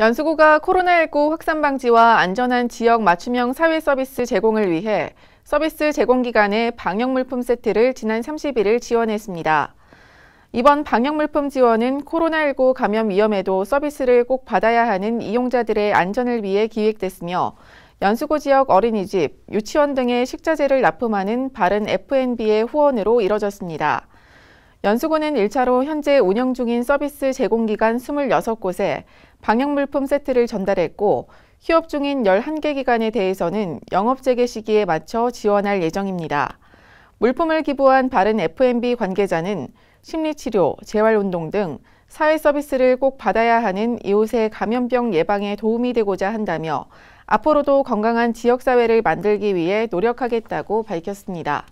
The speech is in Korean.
연수구가 코로나19 확산 방지와 안전한 지역 맞춤형 사회 서비스 제공을 위해 서비스 제공 기간에 방역 물품 세트를 지난 31일 지원했습니다. 이번 방역 물품 지원은 코로나19 감염 위험에도 서비스를 꼭 받아야 하는 이용자들의 안전을 위해 기획됐으며 연수구 지역 어린이집, 유치원 등의 식자재를 납품하는 바른 F&B의 후원으로 이뤄졌습니다. 연수구는 1차로 현재 운영 중인 서비스 제공기관 26곳에 방역물품 세트를 전달했고 휴업 중인 11개 기관에 대해서는 영업재개 시기에 맞춰 지원할 예정입니다. 물품을 기부한 바른 F&B 관계자는 심리치료, 재활운동 등 사회 서비스를 꼭 받아야 하는 이웃의 감염병 예방에 도움이 되고자 한다며 앞으로도 건강한 지역사회를 만들기 위해 노력하겠다고 밝혔습니다.